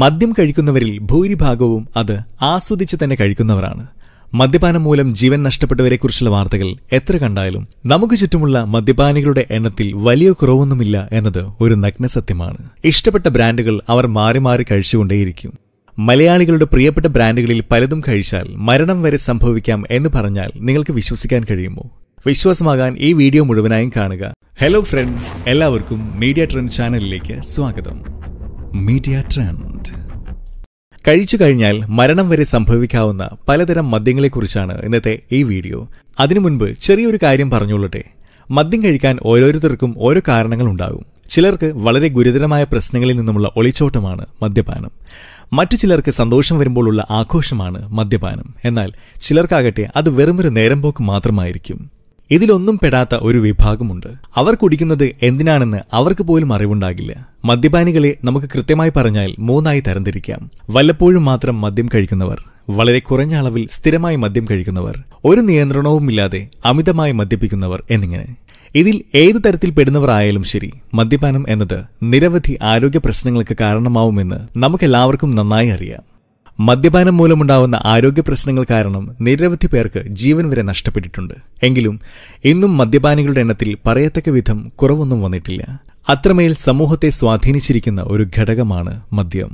മദ്യം കഴിക്കുന്നവരിൽ ഭൂരിഭാഗവും അത് ആസ്വദിച്ച് തന്നെ കഴിക്കുന്നവരാണ് മദ്യപാനം മൂലം ജീവൻ നഷ്ടപ്പെട്ടവരെക്കുറിച്ചുള്ള വാർത്തകൾ എത്ര കണ്ടാലും നമുക്ക് ചുറ്റുമുള്ള മദ്യപാനികളുടെ എണ്ണത്തിൽ വലിയ കുറവൊന്നുമില്ല എന്നത് ഒരു നഗ്നസത്യമാണ് ഇഷ്ടപ്പെട്ട ബ്രാൻഡുകൾ അവർ മാറി മാറി കഴിച്ചുകൊണ്ടേയിരിക്കും മലയാളികളുടെ പ്രിയപ്പെട്ട ബ്രാൻഡുകളിൽ പലതും കഴിച്ചാൽ മരണം വരെ സംഭവിക്കാം എന്ന് പറഞ്ഞാൽ നിങ്ങൾക്ക് വിശ്വസിക്കാൻ കഴിയുമോ വിശ്വാസമാകാൻ ഈ വീഡിയോ മുഴുവനായും കാണുക ഹലോ ഫ്രണ്ട്സ് എല്ലാവർക്കും മീഡിയ ട്രെൻഡ് ചാനലിലേക്ക് സ്വാഗതം മീഡിയ ട്രെൻഡ് കഴിച്ചു കഴിഞ്ഞാൽ മരണം വരെ സംഭവിക്കാവുന്ന പലതരം മദ്യങ്ങളെക്കുറിച്ചാണ് ഇന്നത്തെ ഈ വീഡിയോ അതിനു മുൻപ് ചെറിയൊരു കാര്യം പറഞ്ഞുകൊള്ളട്ടെ മദ്യം കഴിക്കാൻ ഓരോരുത്തർക്കും ഓരോ കാരണങ്ങൾ ഉണ്ടാകും ചിലർക്ക് വളരെ ഗുരുതരമായ പ്രശ്നങ്ങളിൽ നിന്നുമുള്ള ഒളിച്ചോട്ടമാണ് മദ്യപാനം മറ്റു ചിലർക്ക് സന്തോഷം വരുമ്പോഴുള്ള ആഘോഷമാണ് മദ്യപാനം എന്നാൽ ചിലർക്കാകട്ടെ അത് വെറുമൊരു നേരം പോക്ക് മാത്രമായിരിക്കും ഇതിലൊന്നും പെടാത്ത ഒരു വിഭാഗമുണ്ട് അവർ കുടിക്കുന്നത് എന്തിനാണെന്ന് അവർക്ക് പോലും അറിവുണ്ടാകില്ല മദ്യപാനികളെ നമുക്ക് കൃത്യമായി പറഞ്ഞാൽ മൂന്നായി തരംതിരിക്കാം വല്ലപ്പോഴും മാത്രം മദ്യം കഴിക്കുന്നവർ വളരെ കുറഞ്ഞ അളവിൽ സ്ഥിരമായി മദ്യം കഴിക്കുന്നവർ ഒരു നിയന്ത്രണവുമില്ലാതെ അമിതമായി മദ്യപിക്കുന്നവർ എന്നിങ്ങനെ ഇതിൽ ഏത് തരത്തിൽ പെടുന്നവരായാലും ശരി മദ്യപാനം എന്നത് നിരവധി ആരോഗ്യ പ്രശ്നങ്ങൾക്ക് കാരണമാവുമെന്ന് നമുക്കെല്ലാവർക്കും നന്നായി അറിയാം മദ്യപാനം മൂലമുണ്ടാവുന്ന ആരോഗ്യ പ്രശ്നങ്ങൾ കാരണം നിരവധി പേർക്ക് ജീവൻ വരെ നഷ്ടപ്പെട്ടിട്ടുണ്ട് എങ്കിലും ഇന്നും മദ്യപാനികളുടെ എണ്ണത്തിൽ പറയത്തക്ക വിധം കുറവൊന്നും വന്നിട്ടില്ല അത്രമേൽ സമൂഹത്തെ സ്വാധീനിച്ചിരിക്കുന്ന ഒരു ഘടകമാണ് മദ്യം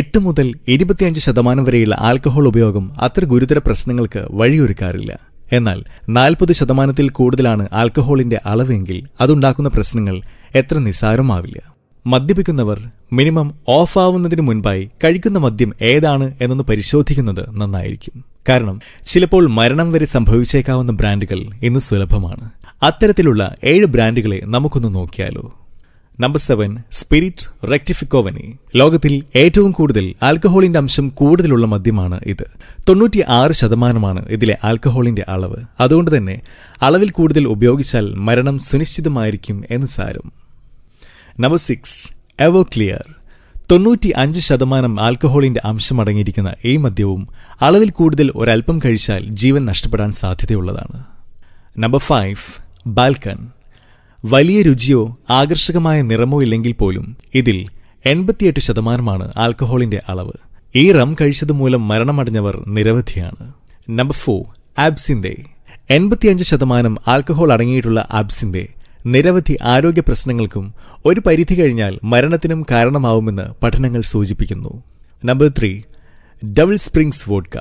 എട്ട് മുതൽ ഇരുപത്തിയഞ്ച് ശതമാനം വരെയുള്ള ആൽക്കഹോൾ ഉപയോഗം അത്ര ഗുരുതര പ്രശ്നങ്ങൾക്ക് വഴിയൊരുക്കാറില്ല എന്നാൽ നാൽപ്പത് ശതമാനത്തിൽ കൂടുതലാണ് ആൽക്കഹോളിന്റെ അളവെങ്കിൽ അതുണ്ടാക്കുന്ന പ്രശ്നങ്ങൾ എത്ര നിസാരമാവില്ല മദ്യപിക്കുന്നവർ മിനിമം ഓഫാവുന്നതിന് മുൻപായി കഴിക്കുന്ന മദ്യം ഏതാണ് എന്നൊന്ന് പരിശോധിക്കുന്നത് നന്നായിരിക്കും കാരണം ചിലപ്പോൾ മരണം വരെ സംഭവിച്ചേക്കാവുന്ന ബ്രാൻഡുകൾ ഇന്ന് സുലഭമാണ് അത്തരത്തിലുള്ള ഏഴ് ബ്രാൻഡുകളെ നമുക്കൊന്ന് നോക്കിയാലോ നമ്പർ സെവൻ സ്പിരിറ്റ് റെക്ടിഫിക്കോവനി ലോകത്തിൽ ഏറ്റവും കൂടുതൽ ആൽക്കഹോളിന്റെ അംശം കൂടുതലുള്ള മദ്യമാണ് ഇത് തൊണ്ണൂറ്റി ആറ് ശതമാനമാണ് ഇതിലെ ആൽക്കഹോളിന്റെ അളവ് അതുകൊണ്ട് തന്നെ അളവിൽ കൂടുതൽ ഉപയോഗിച്ചാൽ മരണം സുനിശ്ചിതമായിരിക്കും എന്ന് സാരം നമ്പർ സിക്സ് എവർ ക്ലിയർ തൊണ്ണൂറ്റി അഞ്ച് ശതമാനം ആൽക്കഹോളിന്റെ അംശമടങ്ങിയിരിക്കുന്ന ഈ മദ്യവും അളവിൽ കൂടുതൽ ഒരൽപ്പം കഴിച്ചാൽ ജീവൻ നഷ്ടപ്പെടാൻ സാധ്യതയുള്ളതാണ് നമ്പർ ഫൈവ് ബാൽക്കൺ വലിയ രുചിയോ ആകർഷകമായ നിറമോ ഇല്ലെങ്കിൽ പോലും ഇതിൽ എൺപത്തിയെട്ട് ശതമാനമാണ് ആൽക്കഹോളിന്റെ അളവ് ഈ റം കഴിച്ചത് മൂലം മരണമടഞ്ഞവർ നിരവധിയാണ് നമ്പർ ഫോർ ആബ്സിന്റെ എൺപത്തിയഞ്ച് ശതമാനം ആൽക്കഹോൾ അടങ്ങിയിട്ടുള്ള ആബ്സിന്റെ നിരവധി ആരോഗ്യ പ്രശ്നങ്ങൾക്കും ഒരു പരിധി കഴിഞ്ഞാൽ മരണത്തിനും കാരണമാവുമെന്ന് പഠനങ്ങൾ സൂചിപ്പിക്കുന്നു number three double springs vodka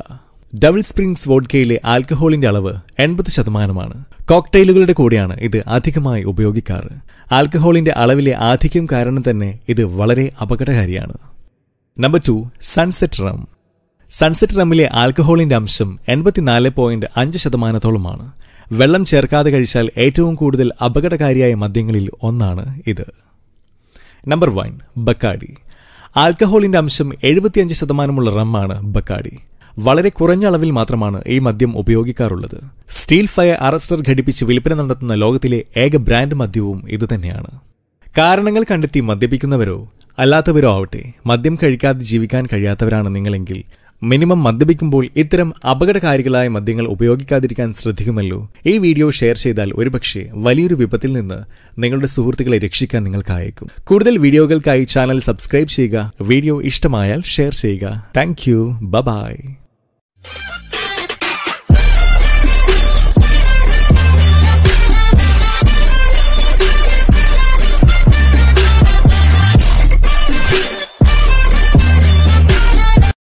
double springs വോഡ്കയിലെ ആൽക്കഹോളിന്റെ അളവ് എൺപത് ശതമാനമാണ് കോക്ടെയിലുകളുടെ കൂടെയാണ് ഇത് അധികമായി ഉപയോഗിക്കാറ് ആൽക്കഹോളിന്റെ അളവിലെ ആധിക്യം കാരണം തന്നെ ഇത് വളരെ അപകടകാരിയാണ് number two sunset rum sunset റമ്മിലെ ആൽക്കഹോളിന്റെ അംശം എൺപത്തിനാല് പോയിന്റ് അഞ്ച് ശതമാനത്തോളമാണ് വെള്ളം ചേർക്കാതെ കഴിച്ചാൽ ഏറ്റവും കൂടുതൽ അപകടകാരിയായ മദ്യങ്ങളിൽ ഒന്നാണ് ഇത് നമ്പർ വൺ ബക്കാടി ആൽക്കഹോളിന്റെ അംശം എഴുപത്തിയഞ്ച് ശതമാനമുള്ള റമ്മാണ് ബക്കാടി വളരെ കുറഞ്ഞ അളവിൽ മാത്രമാണ് ഈ മദ്യം ഉപയോഗിക്കാറുള്ളത് സ്റ്റീൽ ഫയർ അറസ്റ്റർ ഘടിപ്പിച്ച് വിൽപ്പന നടത്തുന്ന ലോകത്തിലെ ഏക ബ്രാൻഡ് മദ്യവും ഇതുതന്നെയാണ് കാരണങ്ങൾ കണ്ടെത്തി മദ്യപിക്കുന്നവരോ അല്ലാത്തവരോ ആവട്ടെ മദ്യം കഴിക്കാതെ ജീവിക്കാൻ കഴിയാത്തവരാണ് നിങ്ങളെങ്കിൽ മിനിമം മദ്യപിക്കുമ്പോൾ ഇത്തരം അപകടകാരികളായ മദ്യങ്ങൾ ഉപയോഗിക്കാതിരിക്കാൻ ശ്രദ്ധിക്കുമല്ലോ ഈ വീഡിയോ ഷെയർ ചെയ്താൽ ഒരുപക്ഷെ വലിയൊരു വിപത്തിൽ നിന്ന് നിങ്ങളുടെ സുഹൃത്തുക്കളെ രക്ഷിക്കാൻ നിങ്ങൾക്കായേക്കും കൂടുതൽ വീഡിയോകൾക്കായി ചാനൽ സബ്സ്ക്രൈബ് ചെയ്യുക വീഡിയോ ഇഷ്ടമായാൽ ഷെയർ ചെയ്യുക താങ്ക് യു ബബായ്